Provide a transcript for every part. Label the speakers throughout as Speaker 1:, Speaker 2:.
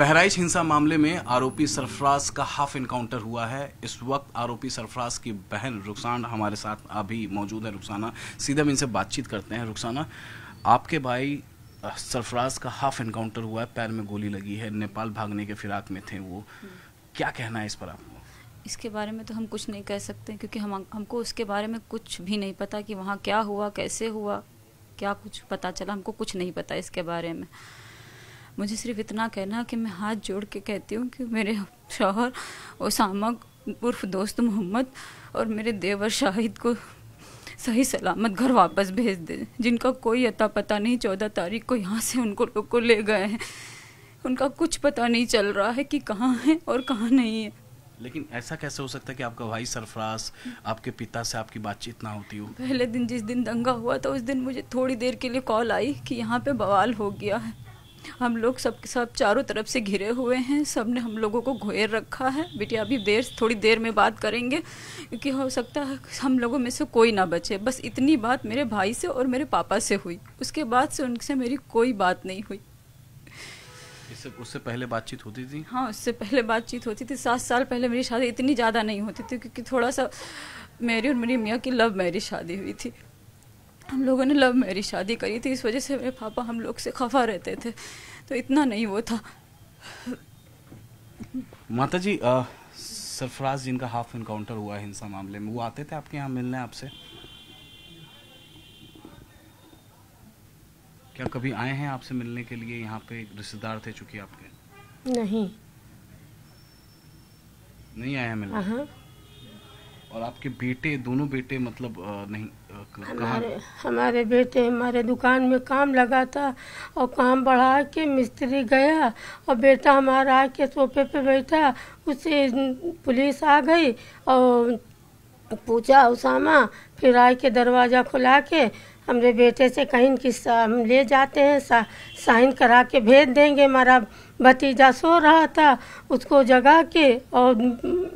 Speaker 1: बहराइच हिंसा मामले में आरोपी सरफराज का हाफ इनकाउंटर हुआ है इस वक्त आरोपी सरफराज की बहन रुखसान हमारे साथ अभी मौजूद है रुखसाना सीधा हम इनसे बातचीत करते हैं रुखसाना आपके भाई सरफराज का हाफ इनकाउंटर हुआ है पैर में गोली लगी है नेपाल भागने के फिराक में थे वो क्या कहना है इस पर आपको
Speaker 2: इसके बारे में तो हम कुछ नहीं कह सकते क्योंकि हम हमको उसके बारे में कुछ भी नहीं पता कि वहाँ क्या हुआ कैसे हुआ क्या कुछ पता चला हमको कुछ नहीं पता इसके बारे में मुझे सिर्फ इतना कहना कि मैं हाथ जोड़ के कहती हूँ कि मेरे शोहर उसामा उर्फ दोस्त मोहम्मद और मेरे देवर शाहिद को सही सलामत घर वापस भेज दे जिनका कोई अता पता नहीं चौदह तारीख को यहाँ से उनको लोग को ले गए हैं उनका कुछ पता नहीं चल रहा है कि कहाँ है और कहाँ नहीं है
Speaker 1: लेकिन ऐसा कैसे हो सकता है कि आपका भाई सरफराज आपके पिता से आपकी बातचीत ना होती हो
Speaker 2: पहले दिन जिस दिन दंगा हुआ था उस दिन मुझे थोड़ी देर के लिए कॉल आई कि यहाँ पे बवाल हो गया है हम लोग सब सब चारों तरफ से घिरे हुए हैं सब ने हम लोगों को घेर रखा है बिटिया अभी देर थोड़ी देर में बात करेंगे क्योंकि हो सकता है हम लोगों में से कोई ना बचे बस इतनी बात मेरे भाई से और मेरे पापा से हुई उसके बाद से उनसे मेरी कोई बात नहीं हुई
Speaker 1: इससे उससे पहले बातचीत होती थी
Speaker 2: हाँ उससे पहले बातचीत होती थी सात साल पहले मेरी शादी इतनी ज़्यादा नहीं होती थी क्योंकि थोड़ा सा मेरी और मेरी मियाँ की लव मैरिज शादी हुई थी हम लोगों ने लव मेरी शादी करी थी इस वजह से मेरे पापा हम लोग से खफा रहते थे तो इतना नहीं वो था
Speaker 1: माता जी आ, सरफराज जिनका हाफ इनकाउंटर हुआ है हिंसा मामले में वो आते थे आपके यहाँ मिलने आपसे क्या कभी आए हैं आपसे मिलने के लिए यहाँ पे रिश्तेदार थे चूंकि आपके नहीं नहीं आया मिलने और आपके बेटे दोनों बेटे मतलब नहीं हमारे
Speaker 3: हमारे बेटे हमारे दुकान में काम लगा था और काम बढ़ा के मिस्त्री गया और बेटा हमारा आके सोफे पे बैठा उसे पुलिस आ गई और पूछा उसामा फिर आए के दरवाज़ा खुला के हमारे बेटे से कहीं कि हम ले जाते हैं सा, साइन करा के भेज देंगे हमारा भतीजा सो रहा था उसको जगा के और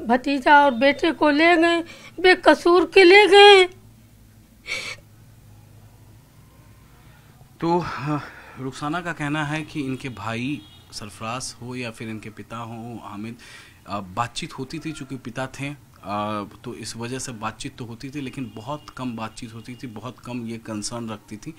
Speaker 3: भतीजा और बेटे को ले गए बेकसूर के ले गए
Speaker 1: तो हाँ, रुखसाना का कहना है कि इनके भाई सरफराज हो या फिर इनके पिता हो हामिद बातचीत होती थी चूँकि पिता थे तो इस वजह से बातचीत तो होती थी लेकिन बहुत कम बातचीत होती थी बहुत कम ये कंसर्न रखती थी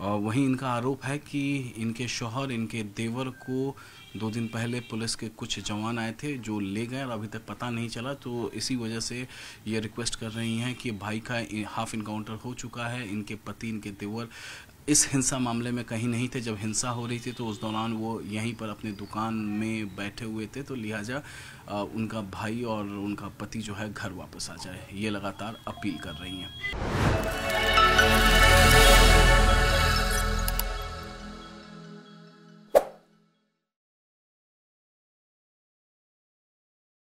Speaker 1: वहीं इनका आरोप है कि इनके शोहर इनके देवर को दो दिन पहले पुलिस के कुछ जवान आए थे जो ले गए और अभी तक पता नहीं चला तो इसी वजह से ये रिक्वेस्ट कर रही हैं कि भाई का हाफ इनकाउंटर हो चुका है इनके पति इनके देवर इस हिंसा मामले में कहीं नहीं थे जब हिंसा हो रही थी तो उस दौरान वो यहीं पर अपनी दुकान में बैठे हुए थे तो लिहाजा उनका भाई और उनका पति जो है घर वापस आ जाए ये लगातार अपील कर रही हैं